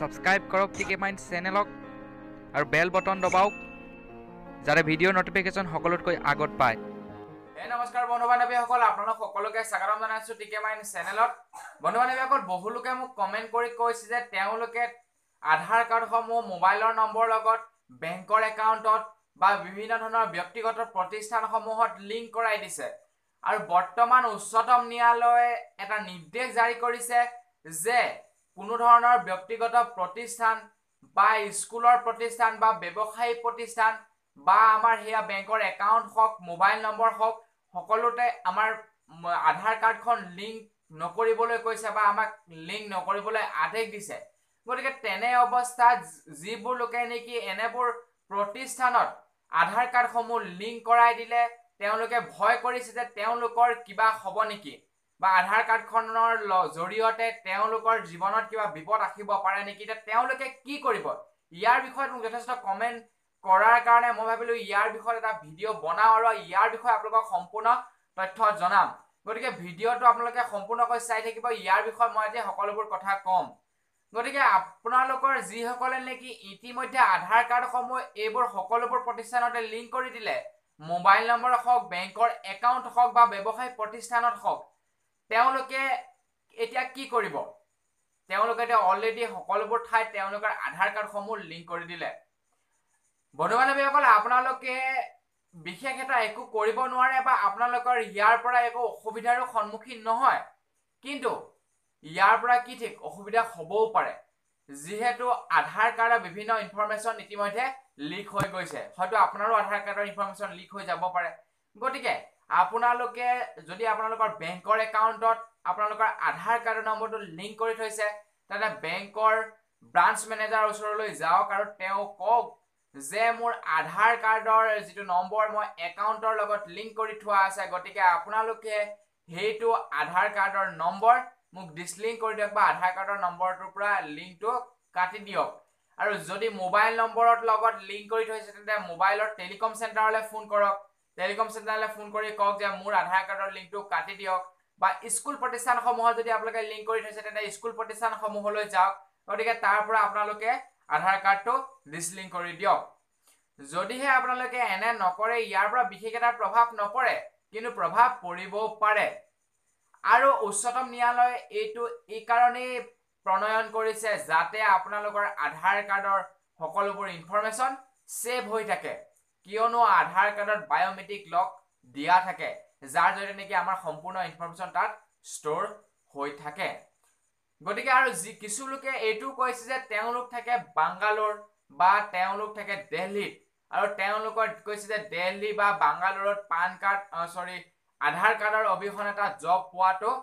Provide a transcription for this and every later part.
subscribe করব টিকে mind চ্যানেলক আর বেল button দবাওক যাতে ভিডিও নোটিফিকেশন সকলক আগত পায় হে নমস্কার বন্ধু বান্ধবী সকল আপনার সকলকে স্বাগতম জানাইছো টিকে মাইন্ড চ্যানেলত বন্ধু বান্ধবী সকল বহুলোকে মোক কমেন্ট করে কৈছে যে তেওঁলোকে আধার কার্ড সমূহ মোবাইলৰ নম্বৰ লগত বেংকৰ একাউণ্টত বা বিভিন্ন ধরনের ব্যক্তিগত প্রতিষ্ঠান সমূহত লিংক করাই দিছে আর বর্তমান উচ্চতম ন্যায়ালয়ে এটা নির্দেশ জারি করেছে যে কোনো ধৰণৰ ব্যক্তিগত প্ৰতিষ্ঠান বা স্কুলৰ প্ৰতিষ্ঠান বা ব্যৱসায়িক প্ৰতিষ্ঠান বা আমাৰ সেয়া বেংকৰ একাউণ্ট হওক মোবাইল নম্বৰ হওক সকলোতে আমাৰ আধাৰ কাৰ্ডখন লিংক নকৰিবলৈ কৈছে বা আমাক লিংক নকৰিবলৈ আদেশ দিছে গতিকে তেনে অৱস্থাত যিবোৰ লোকে নেকি এনেবোৰ প্ৰতিষ্ঠানত আধাৰ কাৰ্ডসমূহ লিংক কৰাই দিলে তেওঁলোকে ভয় কৰিছে যে তেওঁলোকৰ কিবা হ'ব নেকি বা আধাৰ কাৰ্ডখনৰ জৰিয়তে তেওঁলোকৰ জীৱনত কিবা বিপদ আহিব পাৰে নেকি তেওঁলোকে কি কৰিব ইয়াৰ বিষয়ে মোক যথেষ্ট কমেণ্ট কৰাৰ কাৰণে মই ভাবিলোঁ ইয়াৰ বিষয়ে এটা ভিডিঅ' বনাওঁ আৰু ইয়াৰ বিষয়ে আপোনালোকক সম্পূৰ্ণ তথ্য জনাম গতিকে ভিডিঅ'টো আপোনালোকে সম্পূৰ্ণকৈ চাই থাকিব ইয়াৰ বিষয়ে মই আজি সকলোবোৰ কথা ক'ম গতিকে আপোনালোকৰ যিসকলে নেকি ইতিমধ্যে আধাৰ কাৰ্ডসমূহ এইবোৰ সকলোবোৰ প্ৰতিষ্ঠানতে লিংক কৰি দিলে মোবাইল নম্বৰ হওক বেংকৰ একাউণ্ট হওক বা ব্যৱসায় প্ৰতিষ্ঠানত হওক তেওঁলোকে এতিয়া কি কৰিব তেওঁলোকে এতিয়া অলৰেডি সকলোবোৰ ঠাইত তেওঁলোকৰ আধাৰ কাৰ্ডসমূহ লিংক কৰি দিলে বন্ধু বান্ধৱীসকল আপোনালোকে বিশেষ এটা একো কৰিব নোৱাৰে বা আপোনালোকৰ ইয়াৰ পৰা একো অসুবিধাৰো সন্মুখীন নহয় কিন্তু ইয়াৰ পৰা কি ঠিক অসুবিধা হ'বও পাৰে যিহেতু আধাৰ কাৰ্ডৰ বিভিন্ন ইনফৰ্মেশ্যন ইতিমধ্যে লিক হৈ গৈছে হয়তো আপোনাৰো আধাৰ কাৰ্ডৰ ইনফৰ্মেশ্যন লিক হৈ যাব পাৰে গতিকে আপোনালোকে যদি আপোনালোকৰ বেংকৰ একাউণ্টত আপোনালোকৰ আধাৰ কাৰ্ডৰ নম্বৰটো লিংক কৰি থৈছে তেন্তে বেংকৰ ব্ৰাঞ্চ মেনেজাৰৰ ওচৰলৈ যাওক আৰু তেওঁ কওক যে মোৰ আধাৰ কাৰ্ডৰ যিটো নম্বৰ মই একাউণ্টৰ লগত লিংক কৰি থোৱা আছে গতিকে আপোনালোকে সেইটো আধাৰ কাৰ্ডৰ নম্বৰ মোক ডিছলিংক কৰি দিয়ক বা আধাৰ কাৰ্ডৰ নম্বৰটোৰ পৰা লিংকটো কাটি দিয়ক আৰু যদি মোবাইল নম্বৰত লগত লিংক কৰি থৈছে তেন্তে মোবাইলৰ টেলিকম চেণ্টাৰলৈ ফোন কৰক টেলিকম চেণ্টাৰলৈ ফোন কৰি কওক যে মোৰ আধাৰ কাৰ্ডৰ লিংকটো কাটি দিয়ক বা স্কুল প্ৰতিষ্ঠানসমূহত যদি আপোনালোকে লিংক কৰি থৈছে তেন্তে স্কুল প্ৰতিষ্ঠানসমূহলৈ যাওক গতিকে তাৰ পৰা আপোনালোকে আধাৰ কাৰ্ডটো ডিছলিংক কৰি দিয়ক যদিহে আপোনালোকে এনে নকৰে ইয়াৰ পৰা বিশেষ এটা প্ৰভাৱ নপৰে কিন্তু প্ৰভাৱ পৰিবও পাৰে আৰু উচ্চতম ন্যায়ালয়ে এইটো এই কাৰণেই প্ৰণয়ন কৰিছে যাতে আপোনালোকৰ আধাৰ কাৰ্ডৰ সকলোবোৰ ইনফৰমেশ্যন ছেভ হৈ থাকে কিয়নো আধাৰ কাৰ্ডত বায়োমেট্ৰিক লক দিয়া থাকে যাৰ জৰিয়তে নেকি আমাৰ সম্পূৰ্ণ ইনফৰমেশ্যন তাত ষ্ট'ৰ হৈ থাকে গতিকে আৰু যি কিছু লোকে এইটো কৈছে যে তেওঁলোক থাকে বাংগালোৰ বা তেওঁলোক থাকে দেল্হিত আৰু তেওঁলোকৰ কৈছে যে দেল্হি বা বাংগালোৰত পান কাৰ্ড চৰি আধাৰ কাৰ্ডৰ অবিহনে এটা জব পোৱাটো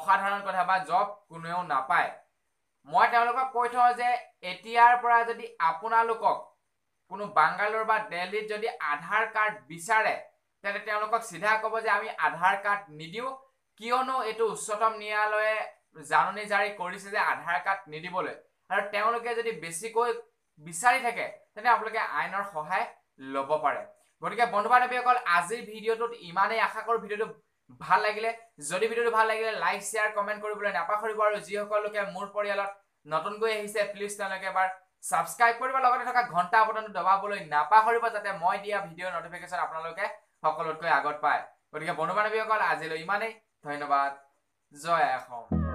অসাধাৰণ কথা বা জব কোনেও নাপায় মই তেওঁলোকক কৈ থওঁ যে এতিয়াৰ পৰা যদি আপোনালোকক কোনো বাংগালোৰ বা দিল্লীত যদি আধাৰ কাৰ্ড বিচাৰে তেন্তে তেওঁলোকক চিধা ক'ব যে আমি আধাৰ কাৰ্ড নিদিওঁ কিয়নো এইটো উচ্চতম ন্যায়ালয়ে জাননী জাৰি কৰিছে যে আধাৰ কাৰ্ড নিদিবলৈ আৰু তেওঁলোকে যদি বেছিকৈ বিচাৰি থাকে তেন্তে আপোনালোকে আইনৰ সহায় ল'ব পাৰে গতিকে বন্ধু বান্ধৱীসকল আজিৰ ভিডিঅ'টোত ইমানেই আশা কৰোঁ ভিডিঅ'টো ভাল লাগিলে যদি ভিডিঅ'টো ভাল লাগিলে লাইক শ্বেয়াৰ কমেণ্ট কৰিবলৈ নাপাহৰিব আৰু যিসকল লোকে মোৰ পৰিয়ালত নতুনকৈ আহিছে প্লিজ তেওঁলোকে এবাৰ সাবস্ক্ৰাইব কৰিব লগতে থকা ঘণ্টা বটনটো দবাবলৈ নাপাহৰিব যাতে মই দিয়া ভিডিঅ' নটিফিকেশ্যন আপোনালোকে সকলোতকৈ আগত পায় গতিকে বন্ধু বান্ধৱীসকল আজিলৈ ইমানেই ধন্যবাদ জয় অসম